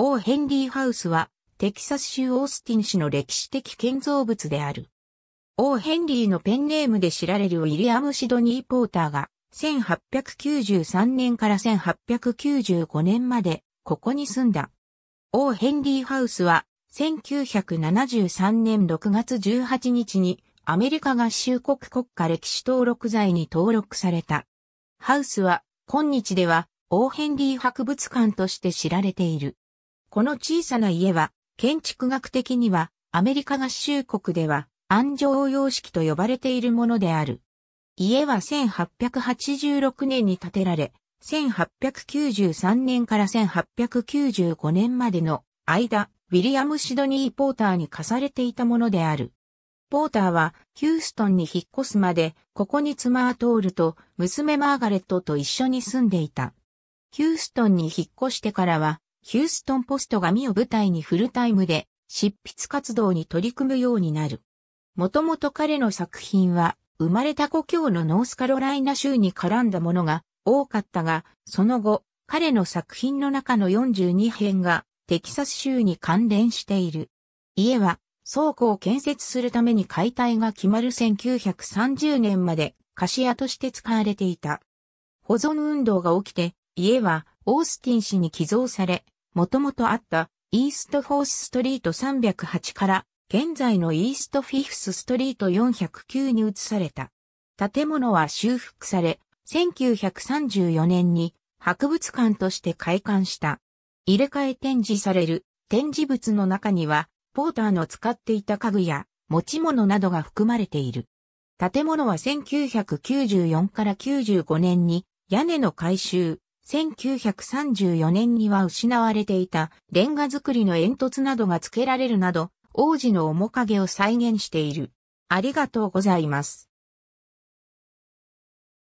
オー・ヘンリー・ハウスは、テキサス州オースティン市の歴史的建造物である。オー・ヘンリーのペンネームで知られるウィリアム・シドニー・ポーターが、1893年から1895年まで、ここに住んだ。オー・ヘンリー・ハウスは、1973年6月18日に、アメリカ合衆国国家歴史登録財に登録された。ハウスは、今日では、オーヘンリー博物館として知られている。この小さな家は、建築学的には、アメリカ合衆国では、安城様式と呼ばれているものである。家は1886年に建てられ、1893年から1895年までの間、ウィリアム・シドニー・ポーターに課されていたものである。ポーターはヒューストンに引っ越すまで、ここに妻はールと娘マーガレットと一緒に住んでいた。ヒューストンに引っ越してからはヒューストンポストが身を舞台にフルタイムで執筆活動に取り組むようになる。もともと彼の作品は生まれた故郷のノースカロライナ州に絡んだものが多かったが、その後、彼の作品の中の42編がテキサス州に関連している。家は倉庫を建設するために解体が決まる1930年まで貸し屋として使われていた。保存運動が起きて、家はオースティン氏に寄贈され、もともとあったイーストフォースストリート308から現在のイーストフィフスストリート409に移された。建物は修復され、1934年に博物館として開館した。入れ替え展示される展示物の中には、ポーターの使っていた家具や持ち物などが含まれている。建物は1994から95年に屋根の改修、1934年には失われていたレンガ作りの煙突などが付けられるなど、王子の面影を再現している。ありがとうございます。